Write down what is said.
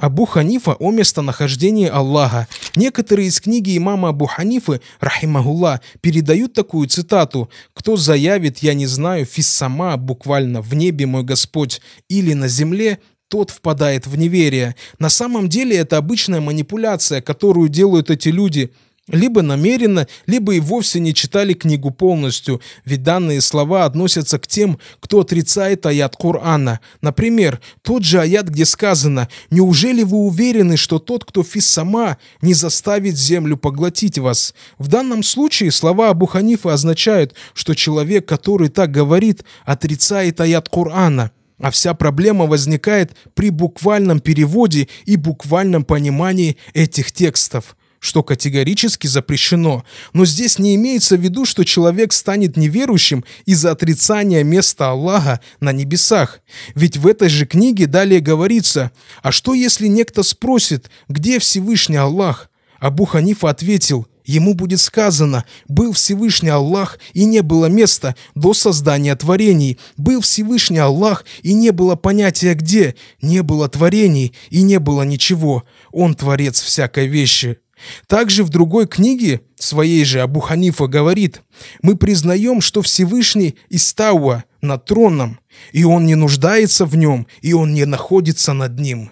Абу Ханифа о местонахождении Аллаха. Некоторые из книги имама Абу Ханифы, рахимагулла, передают такую цитату «Кто заявит, я не знаю, фиссама, буквально, в небе мой Господь, или на земле, тот впадает в неверие». На самом деле это обычная манипуляция, которую делают эти люди – либо намеренно, либо и вовсе не читали книгу полностью, ведь данные слова относятся к тем, кто отрицает аят Корана. Например, тот же аят, где сказано «Неужели вы уверены, что тот, кто фис сама, не заставит землю поглотить вас?» В данном случае слова Абу Ханифа означают, что человек, который так говорит, отрицает аят Корана. А вся проблема возникает при буквальном переводе и буквальном понимании этих текстов что категорически запрещено. Но здесь не имеется в виду, что человек станет неверующим из-за отрицания места Аллаха на небесах. Ведь в этой же книге далее говорится, а что если некто спросит, где Всевышний Аллах? Абу Ханифа ответил, ему будет сказано, «Был Всевышний Аллах, и не было места до создания творений. Был Всевышний Аллах, и не было понятия где. Не было творений, и не было ничего. Он творец всякой вещи». Также в другой книге, своей же Абу Ханифа говорит, «Мы признаем, что Всевышний Истауа на тронном, и он не нуждается в нем, и он не находится над ним».